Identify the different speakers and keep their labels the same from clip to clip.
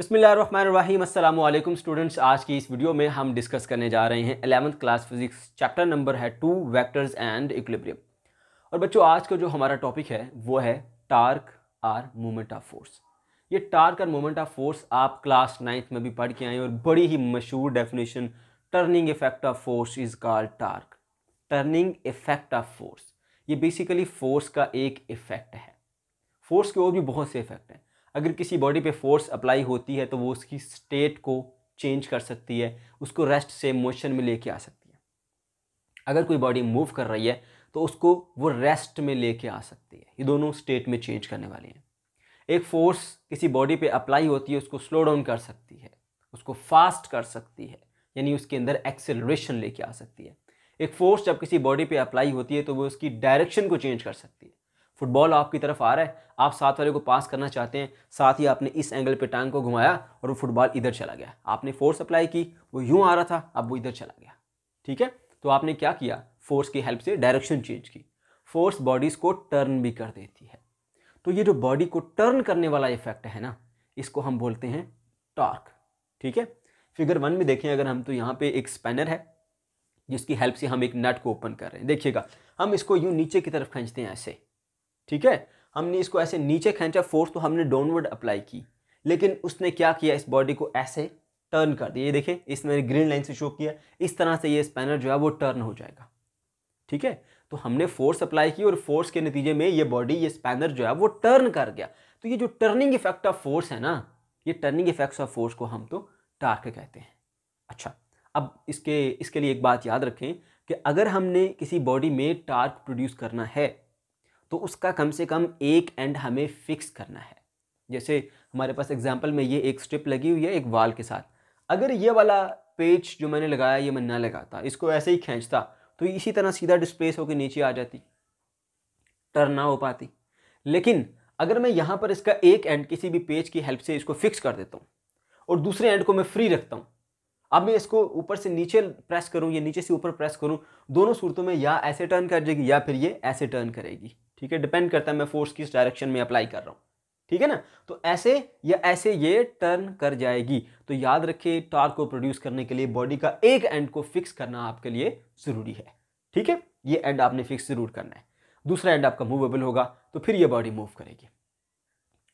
Speaker 1: बसमिलीम अल्लाम स्टूडेंट्स आज की इस वीडियो में हम डिस्कस करने जा रहे हैं eleventh class physics chapter number है टू वेक्टर्स एंड इक्विलिब्रियम और बच्चों आज का जो हमारा टॉपिक है वो है torque or moment of force ये टार्क और मोमेंट ऑफ फोर्स आप क्लास नाइन्थ में भी पढ़ के आए और बड़ी ही मशहूर definition turning effect of force is called torque turning effect of force ये बेसिकली फोर्स का एक इफेक्ट है फोर्स के और भी बहुत से इफेक्ट हैं अगर किसी बॉडी पे फोर्स अप्लाई होती है तो वो उसकी स्टेट को चेंज कर सकती है उसको रेस्ट से मोशन में लेके आ सकती है अगर कोई बॉडी मूव कर रही है तो उसको वो रेस्ट में लेके आ सकती है ये दोनों स्टेट में चेंज करने वाली हैं एक फोर्स किसी बॉडी पे अप्लाई होती है उसको स्लो डाउन कर सकती है उसको फास्ट कर सकती है यानी उसके अंदर एक्सेलरेशन लेके आ सकती है एक फोर्स जब किसी बॉडी पे अप्लाई होती है तो वो उसकी डायरेक्शन को चेंज कर सकती है फुटबॉल आपकी तरफ आ रहा है आप साथ वाले को पास करना चाहते हैं साथ ही आपने इस एंगल पे टांग को घुमाया और वो फुटबॉल इधर चला गया आपने फोर्स अप्लाई की वो यूँ आ रहा था अब वो इधर चला गया ठीक है तो आपने क्या किया फोर्स की हेल्प से डायरेक्शन चेंज की फोर्स बॉडीज़ को टर्न भी कर देती है तो ये जो बॉडी को टर्न करने वाला इफेक्ट है ना इसको हम बोलते हैं टॉर्क ठीक है फिगर वन में देखें अगर हम तो यहाँ पे एक स्पैनर है जिसकी हेल्प से हम एक नट को ओपन कर रहे हैं देखिएगा हम इसको यूँ नीचे की तरफ खींचते हैं ऐसे ठीक है हमने इसको ऐसे नीचे खींचा फोर्स तो हमने डाउनवर्ड अप्लाई की लेकिन उसने क्या किया इस बॉडी को ऐसे टर्न कर दिया ये देखें इसमें ग्रीन लाइन से शो किया इस तरह से ये स्पैनर जो है वो टर्न हो जाएगा ठीक है तो हमने फोर्स अप्लाई की और फोर्स के नतीजे में ये बॉडी ये स्पैनर जो है वो टर्न कर गया तो ये जो टर्निंग इफेक्ट ऑफ फोर्स है ना ये टर्निंग इफेक्ट ऑफ फोर्स को हम तो टार्क कहते हैं अच्छा अब इसके इसके लिए एक बात याद रखें कि अगर हमने किसी बॉडी में टार्क प्रोड्यूस करना है तो उसका कम से कम एक एंड हमें फिक्स करना है जैसे हमारे पास एग्जाम्पल में ये एक स्ट्रिप लगी हुई है एक वाल के साथ अगर ये वाला पेज जो मैंने लगाया ये मैं ना लगाता इसको ऐसे ही खींचता तो इसी तरह सीधा डिस्प्लेस होकर नीचे आ जाती टर्न ना हो पाती लेकिन अगर मैं यहाँ पर इसका एक एंड किसी भी पेज की हेल्प से इसको फिक्स कर देता हूँ और दूसरे एंड को मैं फ्री रखता हूँ अब मैं इसको ऊपर से नीचे प्रेस करूँ या नीचे से ऊपर प्रेस करूँ दोनों सूरतों में या ऐसे टर्न कर जाएगी या फिर ये ऐसे टर्न करेगी ठीक है डिपेंड करता है मैं फोर्स किस डायरेक्शन में अप्लाई कर रहा हूँ ठीक है ना तो ऐसे या ऐसे ये टर्न कर जाएगी तो याद रखिए टार्क को प्रोड्यूस करने के लिए बॉडी का एक एंड को फिक्स करना आपके लिए ज़रूरी है ठीक है ये एंड आपने फिक्स ज़रूर करना है दूसरा एंड आपका मूवेबल होगा तो फिर ये बॉडी मूव करेगी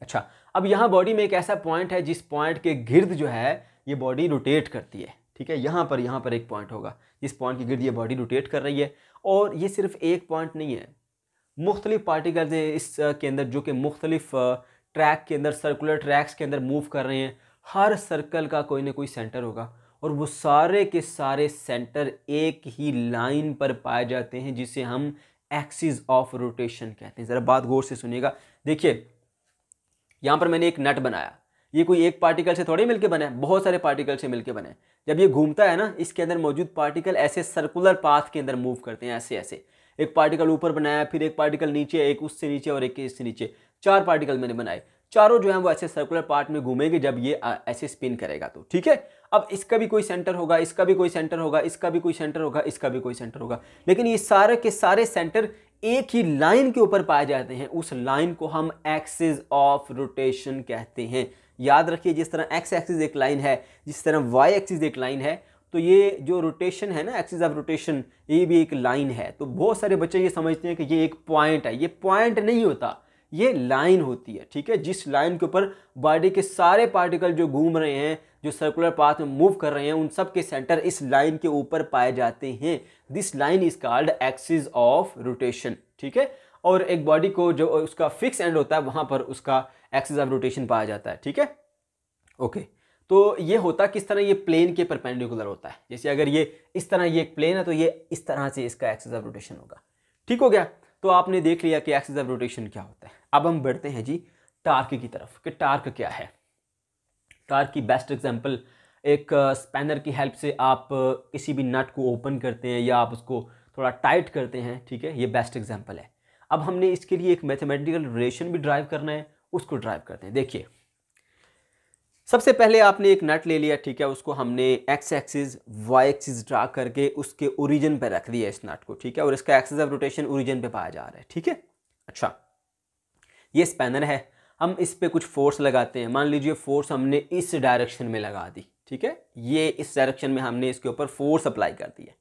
Speaker 1: अच्छा अब यहां बॉडी में एक ऐसा पॉइंट है जिस पॉइंट के गिर्द जो है ये बॉडी रोटेट करती है ठीक है यहां पर यहां पर एक पॉइंट होगा जिस पॉइंट के गिर्द ये बॉडी रोटेट कर रही है और ये सिर्फ एक पॉइंट नहीं है मुख्तलिफ पार्टिकल्स हैं इस के अंदर जो कि मुख्तलिफ ट्रैक के अंदर सर्कुलर ट्रैक्स के अंदर मूव कर रहे हैं हर सर्कल का कोई ना कोई सेंटर होगा और वो सारे के सारे सेंटर एक ही लाइन पर पाए जाते हैं जिसे हम एक्सिस ऑफ रोटेशन कहते हैं ज़रा बात गौर से सुनिएगा देखिए यहाँ पर मैंने एक नट बनाया ये कोई एक पार्टिकल से थोड़े मिलके बना है बहुत सारे पार्टिकल से मिलके बने जब ये घूमता है ना इसके अंदर मौजूद पार्टिकल ऐसे सर्कुलर पाथ के अंदर मूव करते हैं ऐसे ऐसे एक पार्टिकल ऊपर बनाया फिर एक पार्टिकल नीचे एक उससे नीचे और एक इससे नीचे चार पार्टिकल मैंने बनाए चारों जो है वो ऐसे सर्कुलर पार्ट में घूमेंगे जब ये ऐसे स्पिन करेगा तो ठीक है अब इसका भी कोई सेंटर होगा इसका भी कोई सेंटर होगा इसका भी कोई सेंटर होगा इसका भी कोई सेंटर होगा लेकिन ये सारे के सारे सेंटर एक ही लाइन के ऊपर पाए जाते हैं उस लाइन को हम एक्सिस ऑफ रोटेशन कहते हैं याद रखिए जिस तरह एक्स एक्सिस एक लाइन है जिस तरह वाई एक्सिस एक लाइन है तो ये जो रोटेशन है ना एक्सिस ऑफ रोटेशन ये भी एक लाइन है तो बहुत सारे बच्चे ये समझते हैं कि ये एक पॉइंट है ये पॉइंट नहीं होता ये लाइन होती है ठीक है जिस लाइन के ऊपर बॉडी के सारे पार्टिकल जो घूम रहे हैं जो सर्कुलर पाथ में मूव कर रहे हैं उन सब के सेंटर इस लाइन के ऊपर पाए जाते हैं this line is called axis of rotation ठीक है और एक बॉडी को जो उसका फिक्स एंड होता है वहाँ पर उसका एक्सिस ऑफ रोटेशन पाया जाता है ठीक है ओके okay. तो ये होता किस तरह ये प्लेन के परपेंडिकुलर होता है जैसे अगर ये इस तरह ये एक प्लेन है तो ये इस तरह से इसका एक्सेस ऑफ रोटेशन होगा ठीक हो गया तो आपने देख लिया कि एक्सेस ऑफ रोटेशन क्या होता है अब हम बढ़ते हैं जी टार्क की तरफ कि टार्क क्या है टार्क की बेस्ट एग्जाम्पल एक स्पैनर की हेल्प से आप किसी भी नट को ओपन करते हैं या आप उसको थोड़ा टाइट करते हैं ठीक है ये बेस्ट एग्जाम्पल है अब हमने इसके लिए एक मैथमेटिकल रिलेशन भी ड्राइव करना है उसको ड्राइव करते हैं देखिए सबसे पहले आपने एक नट ले लिया ठीक है उसको हमने x axis y axis draw करके उसके ओरिजिन पर रख दिया इस नट को ठीक है और इसका एक्सिस ऑफ रोटेशन ओरिजिन पे पाया जा रहा है ठीक है अच्छा ये स्पैनर है हम इस पर कुछ फोर्स लगाते हैं मान लीजिए फोर्स हमने इस डायरेक्शन में लगा दी ठीक है ये इस डायरेक्शन में हमने इसके ऊपर फोर्स अप्लाई कर दिया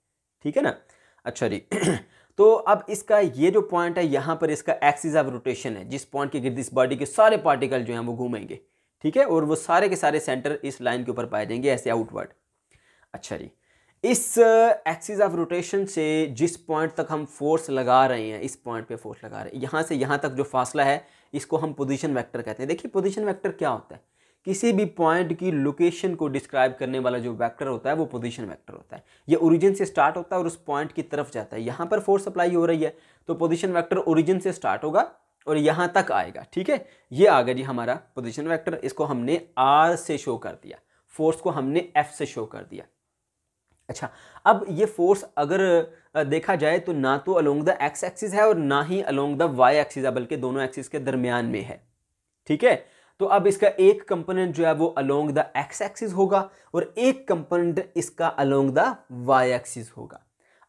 Speaker 1: ठीक है ना अच्छा जी तो अब इसका ये जो पॉइंट है यहाँ पर इसका एक्सिस ऑफ रोटेशन है जिस पॉइंट के गिर्द इस बॉडी के सारे पार्टिकल जो हैं वो घूमेंगे ठीक है और वो सारे के सारे सेंटर इस लाइन के ऊपर पाए जाएंगे ऐसे आउटवर्ड अच्छा जी इस एक्सिस ऑफ रोटेशन से जिस पॉइंट तक हम फोर्स लगा रहे हैं इस पॉइंट पे फोर्स लगा रहे हैं यहाँ से यहाँ तक जो फासला है इसको हम पोजीशन वेक्टर कहते हैं देखिए पोजीशन वेक्टर क्या होता है किसी भी पॉइंट की लोकेशन को डिस्क्राइब करने वाला जो वेक्टर होता है वो पोजीशन वेक्टर होता है ये ओरिजिन से स्टार्ट होता है और उस पॉइंट की तरफ जाता है यहाँ पर फोर्स अप्लाई हो रही है तो पोजिशन वैक्टर ओरिजिन से स्टार्ट होगा और यहाँ तक आएगा ठीक है ये आ गया जी हमारा पोजिशन वैक्टर इसको हमने आर से शो कर दिया फोर्स को हमने एफ से शो कर दिया अच्छा अब ये फोर्स अगर देखा जाए तो ना तो अलोंग द एक्स एक्सिस है और ना ही अलोंग द वाई एक्सिस है बल्कि दोनों एक्सिस के दरमियान में है ठीक है तो अब इसका एक कंपोनेंट जो है वो अलोंग द एक्स एक्सिस होगा और एक कंपोनेंट इसका अलोंग द वाई एक्सिस होगा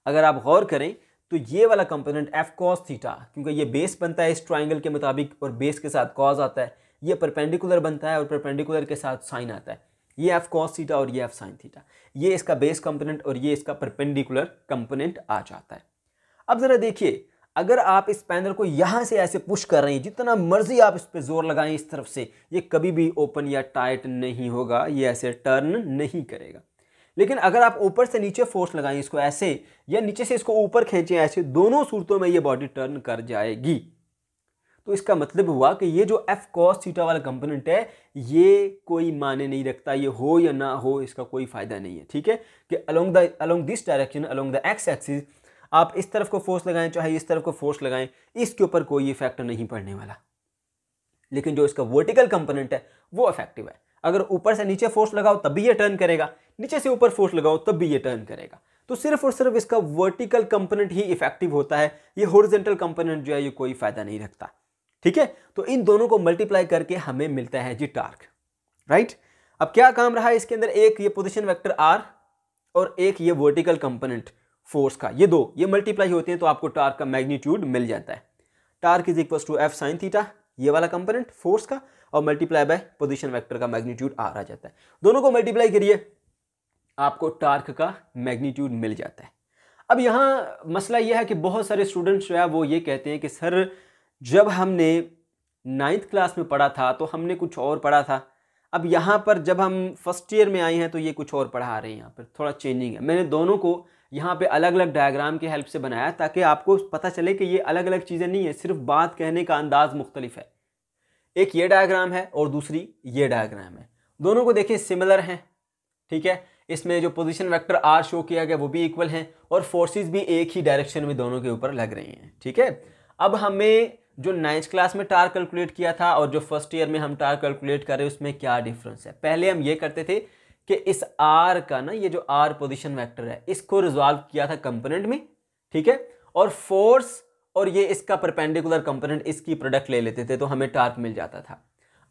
Speaker 1: अगर आप गौर करें तो ये वाला कंपोनेंट एफ कॉस थीटा क्योंकि ये बेस बनता है इस ट्राइंगल के मुताबिक और बेस के साथ कॉज आता है ये परपेंडिकुलर बनता है और परपेंडिकुलर के साथ साइन आता है ये एफ कॉस थीटा और ये एफ साइन थीटा ये इसका बेस कंपोनेंट और ये इसका परपेंडिकुलर कंपोनेंट आ जाता है अब ज़रा देखिए अगर आप इस पैनल को यहाँ से ऐसे पुश कर रहे हैं जितना मर्जी आप इस पर जोर लगाएं इस तरफ से ये कभी भी ओपन या टाइट नहीं होगा ये ऐसे टर्न नहीं करेगा लेकिन अगर आप ऊपर से नीचे फोर्स लगाएं इसको ऐसे या नीचे से इसको ऊपर खींचें ऐसे दोनों सूरतों में ये बॉडी टर्न कर जाएगी तो इसका मतलब हुआ कि ये जो एफ कॉस थीटा वाला कंपोनेंट है ये कोई माने नहीं रखता ये हो या ना हो इसका कोई फ़ायदा नहीं है ठीक है कि along the along this direction along the x axis आप इस तरफ को फोर्स लगाएं चाहे इस तरफ को फोर्स लगाएं इसके ऊपर कोई इफेक्ट नहीं पड़ने वाला लेकिन जो इसका वर्टिकल कंपोनेंट है वो इफेक्टिव है अगर ऊपर से नीचे फोर्स लगाओ तभी ये टर्न करेगा नीचे से ऊपर फोर्स लगाओ तब भी ये टर्न करेगा तो सिर्फ और सिर्फ इसका वर्टिकल कंपोनेंट ही इफेक्टिव होता है ये होरिजेंटल कंपोनेंट जो है ये कोई फायदा नहीं रखता ठीक है तो इन दोनों को मल्टीप्लाई करके हमें मिलता है जी टार्क राइट अब क्या काम रहा है इसके अंदर एक ये पोजिशन वैक्टर आर और एक ये वर्टिकल कंपोनेंट फोर्स का ये दो ये मल्टीप्लाई होते हैं तो आपको टार्क का मैग्नीट्यूड मिल जाता है torque is equal to f sine theta ये वाला कंपोनेंट फोर्स का और मल्टीप्लाई बाय पोजिशन वैक्टर का मैग्नीट्यूड आर आ जाता है दोनों को मल्टीप्लाई करिए आपको टार्क का मैग्नीट्यूड मिल जाता है अब यहाँ मसला यह है कि बहुत सारे स्टूडेंट्स जो है वो ये कहते हैं कि सर जब हमने नाइन्थ क्लास में पढ़ा था तो हमने कुछ और पढ़ा था अब यहाँ पर जब हम फर्स्ट ईयर में आए हैं तो ये कुछ और पढ़ा रहे हैं यहाँ पर थोड़ा चेंजिंग है मैंने दोनों को यहाँ पे अलग अलग डायग्राम की हेल्प से बनाया ताकि आपको पता चले कि ये अलग अलग चीज़ें नहीं है सिर्फ बात कहने का अंदाज़ मुख्तलिफ है एक ये डायग्राम है और दूसरी ये डायग्राम है दोनों को देखें सिमिलर हैं ठीक है इसमें जो पोजीशन वेक्टर आर शो किया गया वो भी इक्वल हैं और फोर्सेस भी एक ही डायरेक्शन में दोनों के ऊपर लग रही हैं ठीक है अब हमें जो नाइन्थ क्लास में टार कैलकुलेट किया था और जो फर्स्ट ईयर में हम टार कैलकुलेट कर रहे हैं उसमें क्या डिफरेंस है पहले हम ये करते थे कि इस आर का ना ये जो आर पोजिशन वैक्टर है इसको रिजॉल्व किया था कंपोनेंट में ठीक है और फोर्स और ये इसका परपेंडिकुलर कंपोनेंट इसकी प्रोडक्ट ले लेते थे तो हमें टार्क मिल जाता था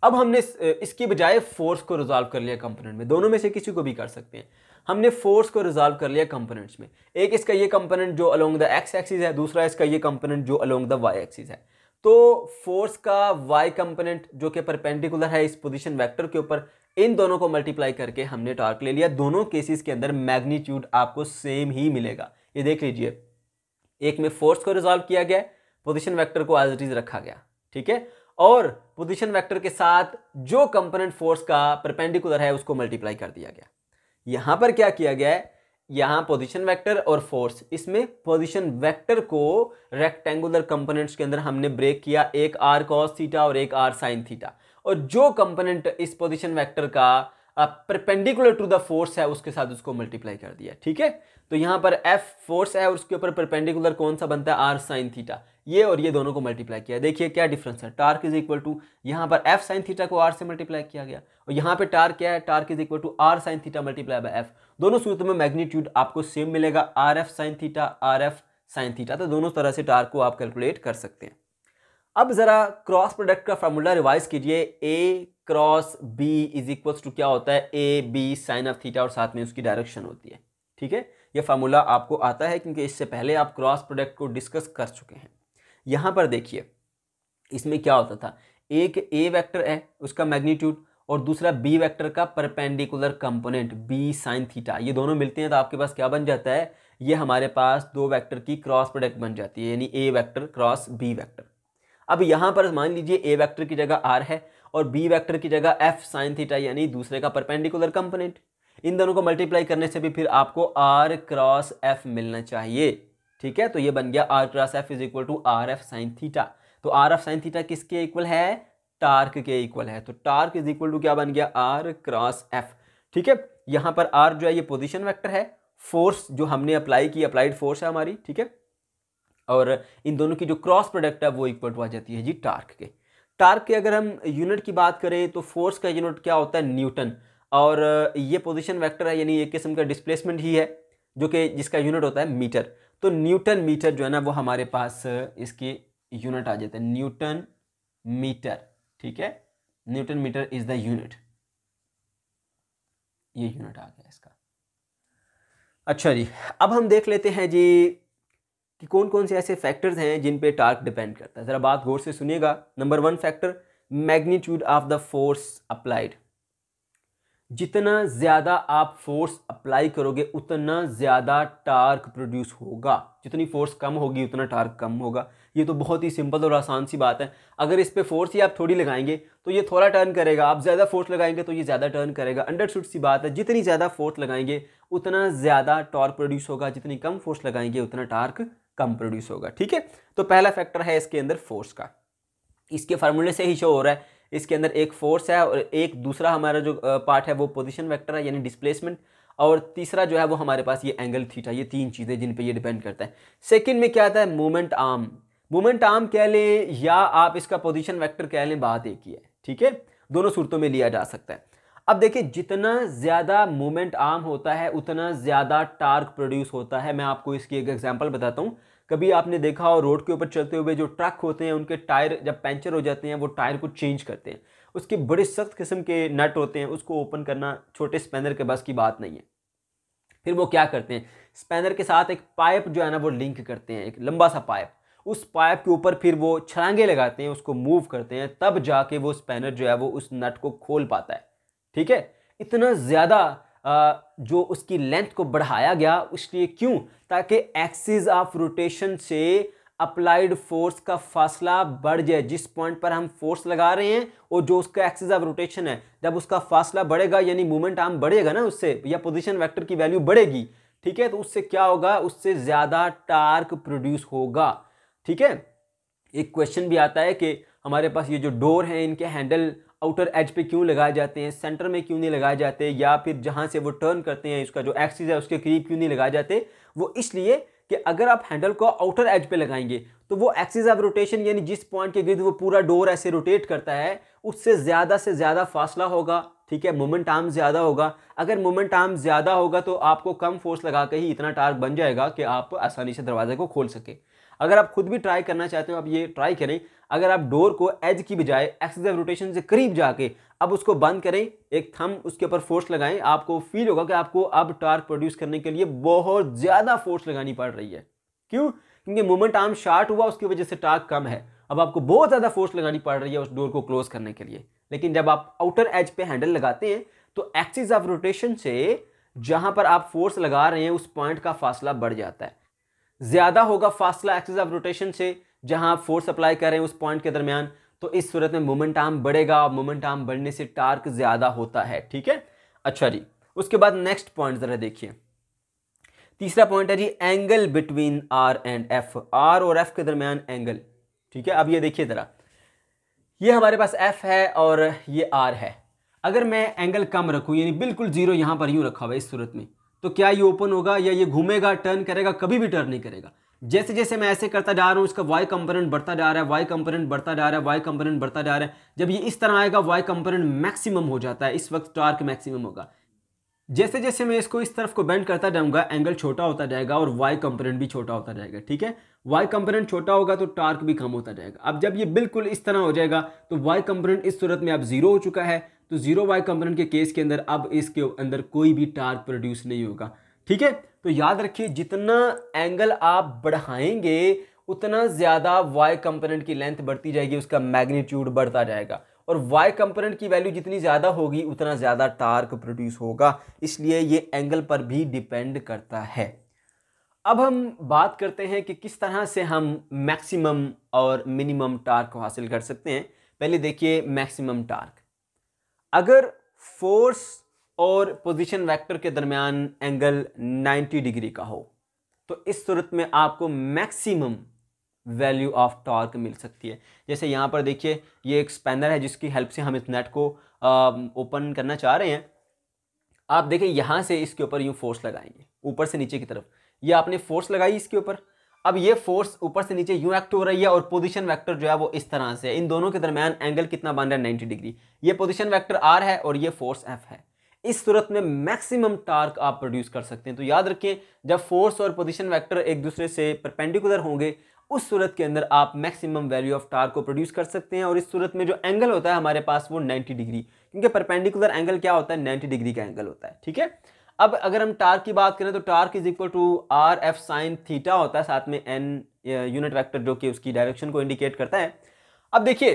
Speaker 1: अब हमने इसके बजाय फोर्स को रिजॉल्व कर लिया कंपोनेंट में दोनों में से किसी को भी कर सकते हैं हमने फोर्स को रिजॉल्व कर लिया कंपोनेंट्स में एक इसका ये कंपोनेंट जो अलोंग द एक्स एक्सिस है दूसरा इसका ये कंपोनेंट जो अलोंग द वाई एक्सिस है तो फोर्स का वाई कंपोनेंट जो कि परपेंडिकुलर है इस पोजिशन वैक्टर के ऊपर इन दोनों को मल्टीप्लाई करके हमने टॉर्क ले लिया दोनों केसेस के अंदर मैग्नीट्यूड आपको सेम ही मिलेगा ये देख लीजिए एक में फोर्स को रिजॉल्व किया गया पोजिशन वैक्टर को एज इट इज रखा गया ठीक है और पोजिशन वैक्टर के साथ जो कंपोनेंट फोर्स का परपेंडिकुलर है उसको मल्टीप्लाई कर दिया गया यहां पर क्या किया गया है पोजिशन वैक्टर और फोर्स इसमें पोजिशन वैक्टर को रेक्टेंगुलर कंपोनेंट्स के अंदर हमने ब्रेक किया एक आर कॉस थीटा और एक आर साइन थीटा और जो कंपोनेंट इस पोजिशन वैक्टर का परपेंडिकुलर टू द फोर्स है उसके साथ उसको मल्टीप्लाई कर दिया ठीक है तो यहां पर एफ फोर्स है और उसके ऊपर परपेंडिकुलर कौन सा बनता है आर साइन थीटा ये और ये दोनों को मल्टीप्लाई किया देखिए क्या डिफरेंस है टार्क इज इक्वल टू यहां पर एफ साइन थीटा को आर से मल्टीप्लाई किया गया और यहां पे टार्क क्या है torque is equal to r sine theta multiply by f दोनों सूत्रों में मैग्नीट्यूड आपको सेम मिलेगा r f sine theta r f sine theta तो दोनों तरह से टार्क को आप कैलकुलेट कर सकते हैं अब ज़रा क्रॉस प्रोडक्ट का फार्मूला रिवाइज कीजिए a cross b is equals to क्या होता है a b sine of theta और साथ में उसकी डायरेक्शन होती है ठीक है ये फार्मूला आपको आता है क्योंकि इससे पहले आप क्रॉस प्रोडक्ट को डिस्कस कर चुके हैं यहाँ पर देखिए इसमें क्या होता था एक ए वैक्टर है उसका मैग्नीट्यूड और दूसरा बी वैक्टर का perpendicular component b sine theta ये दोनों मिलते हैं तो आपके पास क्या बन जाता है ये हमारे पास दो वैक्टर की क्रॉस प्रोडक्ट बन जाती है यानी a vector cross b vector अब यहाँ पर मान लीजिए ए वैक्टर की जगह आर है और बी वैक्टर की जगह एफ साइन थीटा यानी दूसरे का परपेंडिकुलर कंपोनेंट इन दोनों को मल्टीप्लाई करने से भी फिर आपको आर क्रॉस एफ मिलना चाहिए ठीक है तो ये बन गया r cross f is equal to r f sine theta तो आर एफ साइन थीटा किसके इक्वल है टार्क के इक्वल है तो टार्क इज इक्वल टू क्या बन गया आर क्रॉस एफ ठीक है यहां पर आर जो है ये पोजिशन वैक्टर है फोर्स जो हमने अप्लाई की अप्लाइड फोर्स है हमारी ठीक है और इन दोनों की जो क्रॉस प्रोडक्ट है वो इक्वल टू आ जाती है जी टार्क के टार्क के अगर हम यूनिट की बात करें तो फोर्स का यूनिट क्या होता है न्यूटन और ये पोजिशन वैक्टर है यानी एक किस्म का डिस्प्लेसमेंट ही है जो कि जिसका यूनिट होता है मीटर तो न्यूटन मीटर जो है ना वो हमारे पास इसके यूनिट आ जाते हैं न्यूटन मीटर ठीक है newton metre is the unit ये यूनिट आ गया इसका अच्छा जी अब हम देख लेते हैं जी कि कौन कौन से ऐसे फैक्टर्स हैं जिन पे टार्क डिपेंड करता है ज़रा बात गौर से सुनिएगा number one factor magnitude of the force applied जितना ज़्यादा आप फोर्स अप्लाई करोगे उतना ज़्यादा टार्क प्रोड्यूस होगा जितनी फोर्स कम होगी उतना टार्क कम होगा ये तो बहुत ही सिंपल और आसान सी बात है अगर इस पर फोर्स ही आप थोड़ी लगाएंगे तो ये थोड़ा टर्न करेगा आप ज़्यादा फोर्स लगाएंगे तो ये ज़्यादा टर्न करेगा अंडर शूट सी बात है जितनी ज़्यादा फोर्स लगाएंगे उतना ज़्यादा टॉर्क प्रोड्यूस होगा जितनी कम फोर्स लगाएंगे उतना टार्क कम प्रोड्यूस होगा ठीक है तो पहला फैक्टर है इसके अंदर फोर्स का इसके फार्मूले से ही शो हो रहा है इसके अंदर एक फोर्स है और एक दूसरा हमारा जो पार्ट है वो पोजिशन फैक्टर है यानी डिस्प्लेसमेंट और तीसरा जो है वो हमारे पास ये एंगल थीटा ये तीन चीज़ें जिन पर ये डिपेंड करता है सेकेंड में क्या आता है मोमेंट आर्म मोमेंट आर्म कह लें या आप इसका पोजिशन वैक्टर कह लें बात एक ही है ठीक है दोनों सूरतों में लिया जा सकता है अब देखिए जितना ज़्यादा मोमेंट आर्म होता है उतना ज़्यादा टार्क प्रोड्यूस होता है मैं आपको इसकी एक एग्जांपल बताता हूँ कभी आपने देखा हो रोड के ऊपर चलते हुए जो ट्रक होते हैं उनके टायर जब पंचर हो जाते हैं वो टायर को चेंज करते हैं उसके बड़े सख्त किस्म के नट होते हैं उसको ओपन करना छोटे स्पेनर के बस की बात नहीं है फिर वो क्या करते हैं स्पेनर के साथ एक पाइप जो है ना वो लिंक करते हैं एक लंबा सा पाइप उस पाइप के ऊपर फिर वो छलांगे लगाते हैं उसको मूव करते हैं तब जाके वो स्पेनर जो है वो उस नट को खोल पाता है ठीक है इतना ज़्यादा जो उसकी लेंथ को बढ़ाया गया उसलिए क्यों ताकि एक्सिस ऑफ रोटेशन से अप्लाइड फोर्स का फासला बढ़ जाए जिस पॉइंट पर हम फोर्स लगा रहे हैं और जो उसका एक्सिस ऑफ रोटेशन है जब उसका फासला बढ़ेगा यानी मूवमेंट आर्म बढ़ेगा ना उससे या पोजिशन वैक्टर की वैल्यू बढ़ेगी ठीक है तो उससे क्या होगा उससे ज़्यादा टार्क प्रोड्यूस होगा ठीक है एक क्वेश्चन भी आता है कि हमारे पास ये जो डोर है इनके हैंडल आउटर एज पे क्यों लगाए जाते हैं सेंटर में क्यों नहीं लगाए जाते या फिर जहाँ से वो टर्न करते हैं उसका जो एक्सिस है उसके करीब क्यों नहीं लगाए जाते वो इसलिए कि अगर आप हैंडल को आउटर एज पे लगाएंगे तो वो एक्सिस ऑफ रोटेशन यानी जिस पॉइंट के गिर्द वो पूरा डोर ऐसे रोटेट करता है उससे ज़्यादा से ज़्यादा फासला होगा ठीक है मोमेंट आर्म ज़्यादा होगा अगर मोमेंट आर्म ज़्यादा होगा तो आपको कम फोर्स लगा के ही इतना टार्क बन जाएगा कि आप आसानी से दरवाजे को खोल सकें अगर आप खुद भी ट्राई करना चाहते हो आप ये ट्राई करें अगर आप डोर को एज की बजाय एक्सेस रोटेशन से करीब जाके अब उसको बंद करें एक थम उसके ऊपर फोर्स लगाएं आपको फील होगा कि आपको अब टार्क प्रोड्यूस करने के लिए बहुत ज़्यादा फोर्स लगानी पड़ रही है क्यों क्योंकि मोमेंट आर्म शार्ट हुआ उसकी वजह से टार्क कम है अब आपको बहुत ज़्यादा फोर्स लगानी पड़ रही है उस डोर को क्लोज करने के लिए लेकिन जब आप आउटर एज पे हैंडल लगाते हैं तो एक्सिस ऑफ रोटेशन से जहाँ पर आप फोर्स लगा रहे हैं उस पॉइंट का फासला बढ़ जाता है ज़्यादा होगा फासला एक्सिस ऑफ रोटेशन से जहां आप फोर्स अप्लाई कर रहे हैं उस पॉइंट के दरमियान तो इस सूरत में मोमेंट आर्म बढ़ेगा और मोमेंट आर्म बढ़ने से टार्क ज़्यादा होता है ठीक है अच्छा जी उसके बाद नेक्स्ट पॉइंट ज़रा देखिए तीसरा पॉइंट है जी angle between r and f r और एफ के दरमियान एंगल ठीक है अब ये देखिए ज़रा ये हमारे पास एफ है और ये आर है अगर मैं एंगल कम रखूं यानी बिल्कुल जीरो यहां पर यूँ रखा हुआ है इस सूरत में तो क्या ये ओपन होगा या ये घूमेगा टर्न करेगा कभी भी टर्न नहीं करेगा जैसे जैसे मैं ऐसे करता जा रहा हूँ उसका वाई कंपोनेंट बढ़ता जा रहा है वाई कंपोनेंट बढ़ता जा रहा है वाई कंपोनेंट बढ़ता जा रहा है जब ये इस तरह आएगा वाई कंपोनेंट मैक्सिमम हो जाता है इस वक्त टार्क मैक्सिमम होगा जैसे जैसे मैं इसको इस तरफ को बेंड करता जाऊंगा एंगल छोटा होता जाएगा और वाई कंपोनेंट भी छोटा होता जाएगा ठीक है वाई कंपोनेंट छोटा होगा तो टार्क भी कम होता जाएगा अब जब ये बिल्कुल इस तरह हो जाएगा तो वाई कंपोनेंट इस सूरत में अब जीरो हो चुका है तो जीरो वाई कंपोनेंट के केस के अंदर अब इसके अंदर कोई भी टार्क प्रोड्यूस नहीं होगा ठीक है तो याद रखिए जितना एंगल आप बढ़ाएंगे उतना ज़्यादा वाई कंपोनेंट की लेंथ बढ़ती जाएगी उसका मैग्नीट्यूड बढ़ता जाएगा और वाई कंपोनेंट की वैल्यू जितनी ज़्यादा होगी उतना ज़्यादा टार्क प्रोड्यूस होगा इसलिए ये एंगल पर भी डिपेंड करता है अब हम बात करते हैं कि किस तरह से हम मैक्सिमम और मिनिमम टार्क को हासिल कर सकते हैं पहले देखिए मैक्सिमम टार्क अगर फोर्स और पोजीशन वेक्टर के दरमियान एंगल 90 डिग्री का हो तो इस सूरत में आपको मैक्सिमम वैल्यू ऑफ टॉर्क मिल सकती है जैसे यहाँ पर देखिए ये एक स्पैनर है जिसकी हेल्प से हम इस नेट को ओपन करना चाह रहे हैं आप देखें यहाँ से इसके ऊपर यूँ फोर्स लगाएंगे ऊपर से नीचे की तरफ ये आपने फोर्स लगाई इसके ऊपर अब ये फोर्स ऊपर से नीचे यूँ एक्ट हो रही है और पोजीशन वेक्टर जो है वो इस तरह से इन दोनों के दरमियान एंगल कितना बन रहा है 90 डिग्री ये पोजीशन वेक्टर आर है और ये फोर्स एफ है इस सूरत में मैक्सिमम टार्क आप प्रोड्यूस कर सकते हैं तो याद रखें जब फोर्स और पोजिशन वैक्टर एक दूसरे से परपेंडिकुलर होंगे उस सूरत के अंदर आप मैक्सिमम वैल्यू ऑफ टार्क को प्रोड्यूस कर सकते हैं और इस सूरत में जो एंगल होता है हमारे पास वो 90 डिग्री क्योंकि परपेंडिकुलर एंगल क्या होता है 90 डिग्री का एंगल होता है ठीक है अब अगर हम टार्क की बात करें तो torque is equal to r f sine theta होता है साथ में एन यूनिट वैक्टर जो कि उसकी डायरेक्शन को इंडिकेट करता है अब देखिए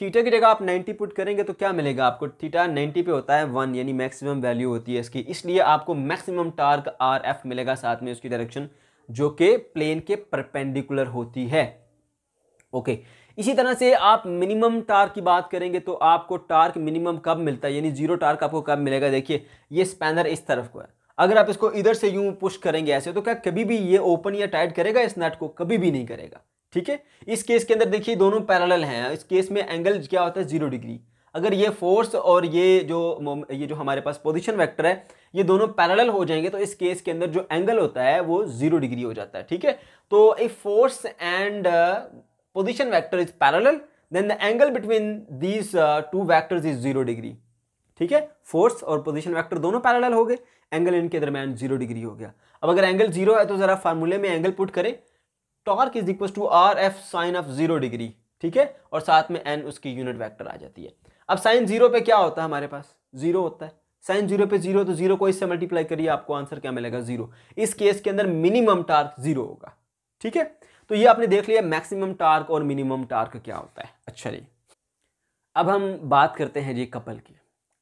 Speaker 1: थीटा की जगह आप 90 पुट करेंगे तो क्या मिलेगा आपको थीटा 90 पे होता है वन यानी मैक्सिमम वैल्यू होती है इसकी इसलिए आपको मैक्सिमम टार्क आर एफ मिलेगा साथ में उसकी डायरेक्शन जो कि प्लेन के परपेंडिकुलर होती है ओके इसी तरह से आप मिनिमम टार्क की बात करेंगे तो आपको टार्क मिनिमम कब मिलता है यानी जीरो टार्क आपको कब मिलेगा देखिए ये स्पैनर इस तरफ को है अगर आप इसको इधर से यूं पुश करेंगे ऐसे तो क्या कभी भी ये ओपन या टाइट करेगा इस नट को कभी भी नहीं करेगा ठीक है इस केस के अंदर देखिए दोनों पैरेलल हैं इस केस में एंगल क्या होता है जीरो डिग्री अगर ये फोर्स और ये जो ये जो हमारे पास पोजिशन वैक्टर है ये दोनों पैरेलल हो जाएंगे तो इस केस के अंदर जो एंगल होता है वो जीरो डिग्री हो जाता है ठीक है तो if force and position vector is parallel then the angle between these two vectors is zero degree ठीक है फोर्स और पोजिशन वैक्टर दोनों पैरल हो गए एंगल इनके दरमियान जीरो डिग्री हो गया अब अगर एंगल जीरो है तो जरा फार्मूले में एंगल पुट करें torque is equal to r f sine of zero degree ठीक है और साथ में एन उसकी यूनिट वैक्टर आ जाती है अब साइन जीरो पे क्या होता है हमारे पास जीरो होता है साइन जीरो पे जीरो तो जीरो को इससे मल्टीप्लाई करिए आपको आंसर क्या मिलेगा जीरो इस केस के अंदर मिनिमम टार्क जीरो होगा ठीक है तो ये आपने देख लिया मैक्सिमम टार्क और मिनिमम टार्क क्या होता है अच्छा जी अब हम बात करते हैं जी कपल की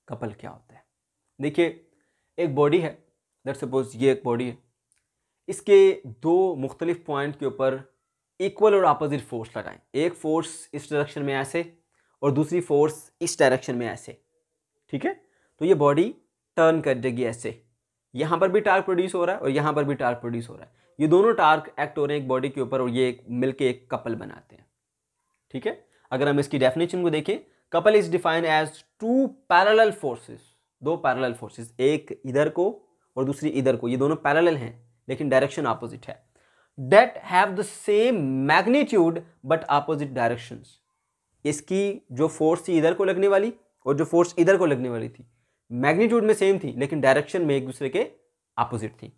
Speaker 1: कपल क्या होता है देखिए एक बॉडी है दैट सपोज ये एक बॉडी है इसके दो मुख्तलिफ पॉइंट के ऊपर इक्वल और अपोजिट फोर्स लगाएं एक फोर्स इस डायरेक्शन में ऐसे और दूसरी फोर्स इस डायरेक्शन में ऐसे ठीक है तो ये बॉडी टर्न कर देगी ऐसे यहाँ पर भी टार्क प्रोड्यूस हो रहा है और यहाँ पर भी टार्क प्रोड्यूस हो रहा है ये दोनों टार्क एक्ट हो रहे हैं एक बॉडी के ऊपर और ये एक मिलके एक कपल बनाते हैं ठीक है अगर हम इसकी डेफिनेशन को देखें couple is defined as two parallel forces दो पैरल फोर्सेस एक इधर को और दूसरी इधर को ये दोनों पैरल हैं लेकिन डायरेक्शन ऑपोजिट है that have the same magnitude but opposite direction इसकी जो फोर्स थी इधर को लगने वाली और जो फोर्स इधर को लगने वाली थी मैग्नीट्यूड में सेम थी लेकिन डायरेक्शन में एक दूसरे के अपोजिट थी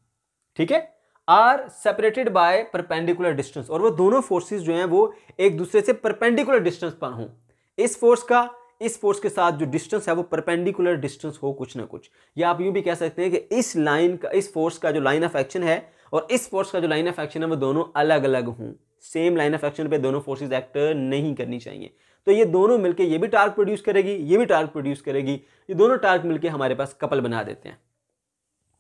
Speaker 1: ठीक है are separated by perpendicular distance और वो दोनों फोर्सेस जो हैं वो एक दूसरे से परपेंडिकुलर डिस्टेंस पर हों इस फोर्स का इस फोर्स के साथ जो डिस्टेंस है वो परपेंडिकुलर डिस्टेंस हो कुछ ना कुछ या आप यूँ भी कह सकते हैं कि इस लाइन का इस फोर्स का जो लाइन ऑफ एक्शन है और इस फोर्स का जो लाइन ऑफ एक्शन है वो दोनों अलग अलग हों सेम लाइन ऑफ एक्शन पे दोनों फोर्सेज एक्ट नहीं करनी चाहिए तो ये दोनों मिलके ये भी टार्क प्रोड्यूस करेगी ये भी टार्क प्रोड्यूस करेगी ये दोनों टार्क मिलके हमारे पास कपल बना देते हैं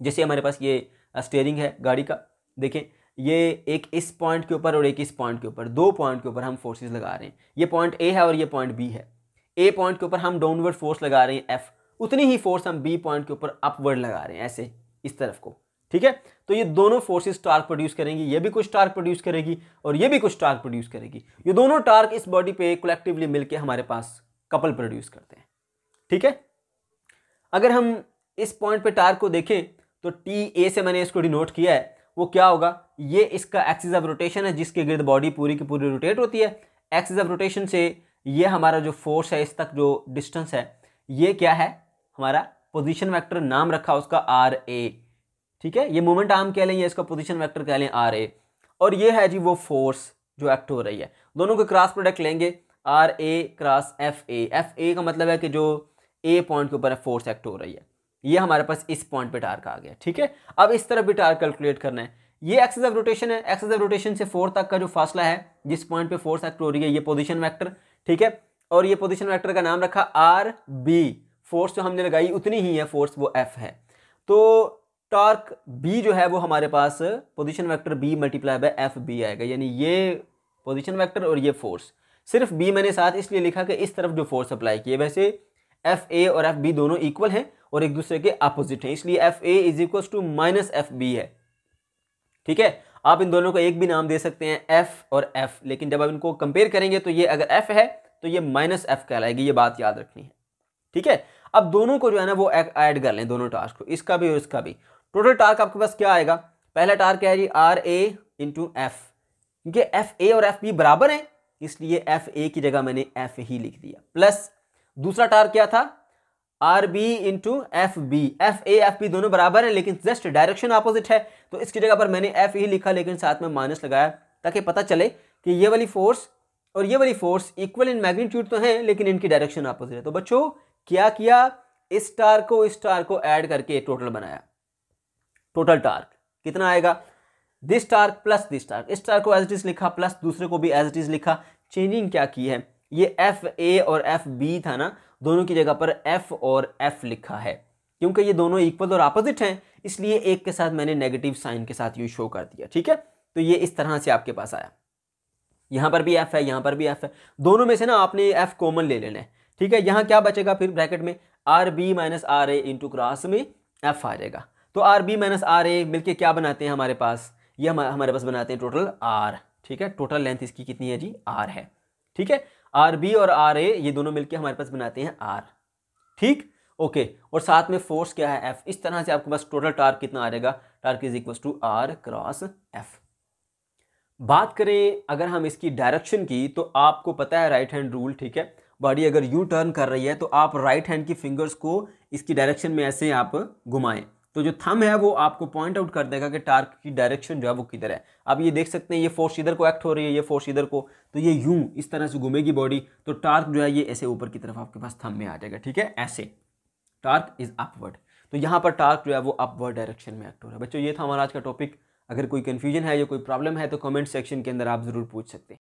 Speaker 1: जैसे हमारे पास ये स्टेयरिंग है गाड़ी का देखें ये एक इस पॉइंट के ऊपर और एक इस पॉइंट के ऊपर दो पॉइंट के ऊपर हम फोर्सेस लगा रहे हैं ये पॉइंट ए है और ये पॉइंट बी है ए पॉइंट के ऊपर हम डाउनवर्ड फोर्स लगा रहे हैं एफ उतनी ही फोर्स हम बी पॉइंट के ऊपर अपवर्ड लगा रहे हैं ऐसे इस तरफ को ठीक है तो ये दोनों फोर्सेस टार्क प्रोड्यूस करेंगी ये भी कुछ टार्क प्रोड्यूस करेगी और ये भी कुछ टार्क प्रोड्यूस करेगी ये दोनों टार्क इस बॉडी पे कलेक्टिवली मिलके हमारे पास कपल प्रोड्यूस करते हैं ठीक है अगर हम इस पॉइंट पे टार्क को देखें तो टी ए से मैंने इसको डिनोट किया है वो क्या होगा ये इसका एक्सिस ऑफ रोटेशन है जिसके गिर्द बॉडी पूरी की पूरी रोटेट होती है एक्सिस ऑफ रोटेशन से ये हमारा जो फोर्स है इस तक जो डिस्टेंस है ये क्या है हमारा पोजीशन वेक्टर नाम रखा उसका आर ए ठीक है ये मोमेंट आर्म कह लें या इसका पोजीशन वेक्टर कह लें आर ए और ये है जी वो फोर्स जो एक्ट हो रही है दोनों के क्रॉस प्रोडक्ट लेंगे r a cross f a f a का मतलब है कि जो ए पॉइंट के ऊपर फोर्स एक्ट हो रही है ये हमारे पास इस पॉइंट पे टार्क आ गया ठीक है अब इस तरफ भी टार्क कैलकुलेट करना है ये एक्सेस ऑफ रोटेशन है एक्सेस ऑफ रोटेशन से फोर तक का जो फासला है जिस पॉइंट पे फोर्स एक्ट हो रही है ये पोजीशन वेक्टर ठीक है और ये पोजिशन वैक्टर का नाम रखा आर बी फोर्स जो हमने लगाई उतनी ही है फोर्स वो एफ है तो टॉर्क बी जो है वो हमारे पास position vector b multiply by f b आएगा यानी ये पोजिशन वैक्टर और ये फोर्स सिर्फ बी मैंने साथ इसलिए लिखा कि इस तरफ जो फोर्स अप्लाई किए वैसे एफ ए और एफ बी दोनों इक्वल हैं और एक दूसरे के अपोजिट हैं इसलिए f a is equal to minus f b है ठीक है आप इन दोनों को एक भी नाम दे सकते हैं एफ और एफ लेकिन जब आप इनको कंपेयर करेंगे तो ये अगर एफ है तो ये माइनस एफ कहलाएगी ये बात याद रखनी है ठीक है अब दोनों को जो है ना वो ऐड कर लें दोनों टास्क को इसका भी और इसका भी टोटल टार्क आपके पास क्या आएगा पहला टार्क है जी आर ए इंटू एफ क्योंकि एफ ए और एफ बी बराबर हैं इसलिए एफ ए की जगह मैंने एफ ही लिख दिया प्लस दूसरा टार्क क्या था r b into f b f a f b दोनों बराबर हैं लेकिन जस्ट डायरेक्शन अपोजिट है तो इसकी जगह पर मैंने एफ ही लिखा लेकिन साथ में माइनस लगाया ताकि पता चले कि ये वाली फोर्स और ये वाली फोर्स इक्वल इन मैग्नीट्यूड तो है लेकिन इनकी डायरेक्शन अपोजिट है तो बच्चों क्या किया इस स्टार को इस स्टार को ऐड करके टोटल बनाया टोटल टार्क कितना आएगा this torque plus this torque इस टार्क को एज इट इज लिखा प्लस दूसरे को भी एज इट इज लिखा चेंजिंग क्या की है ये एफ ए और एफ बी था ना दोनों की जगह पर एफ और एफ लिखा है क्योंकि ये दोनों इक्वल और अपोजिट हैं इसलिए एक के साथ मैंने नेगेटिव साइन के साथ यू शो कर दिया ठीक है तो ये इस तरह से आपके पास आया यहां पर भी एफ है यहां पर भी एफ है दोनों में से ना आपने एफ कॉमन ले लेना है ठीक है यहां क्या बचेगा फिर ब्रैकेट में r b minus r a into cross में एफ आ जाएगा तो r b minus r a मिलकर क्या बनाते हैं हमारे पास ये हमारे पास बनाते हैं टोटल आर ठीक है टोटल लेंथ इसकी कितनी है जी आर है ठीक है आर बी और आर ए ये दोनों मिलकर हमारे पास बनाते हैं आर ठीक ओके और साथ में फोर्स क्या है एफ इस तरह से आपके पास टोटल टार्क कितना आ जाएगा torque is equal to r cross f बात करें अगर हम इसकी डायरेक्शन की तो आपको पता है राइट हैंड रूल ठीक है बॉडी अगर यू टर्न कर रही है तो आप राइट हैंड की फिंगर्स को इसकी डायरेक्शन में ऐसे आप घुमाएं तो जो थम है वो आपको पॉइंट आउट कर देगा कि टार्क की डायरेक्शन जो है वो किधर है आप ये देख सकते हैं ये फोर्स इधर को एक्ट हो रही है ये फोर्स इधर को तो ये यूं इस तरह से घूमेगी बॉडी तो टार्क जो है ये ऐसे ऊपर की तरफ आपके पास थम में आ जाएगा ठीक है ऐसे टार्क इज़ अपवर्ड तो यहाँ पर टार्क जो है वो अपवर्ड डायरेक्शन में एक्ट हो रहा है बच्चों ये था हमारा आज का टॉपिक अगर कोई कन्फ्यूजन है या कोई प्रॉब्लम है तो कमेंट सेक्शन के अंदर आप ज़रूर पूछ सकते हैं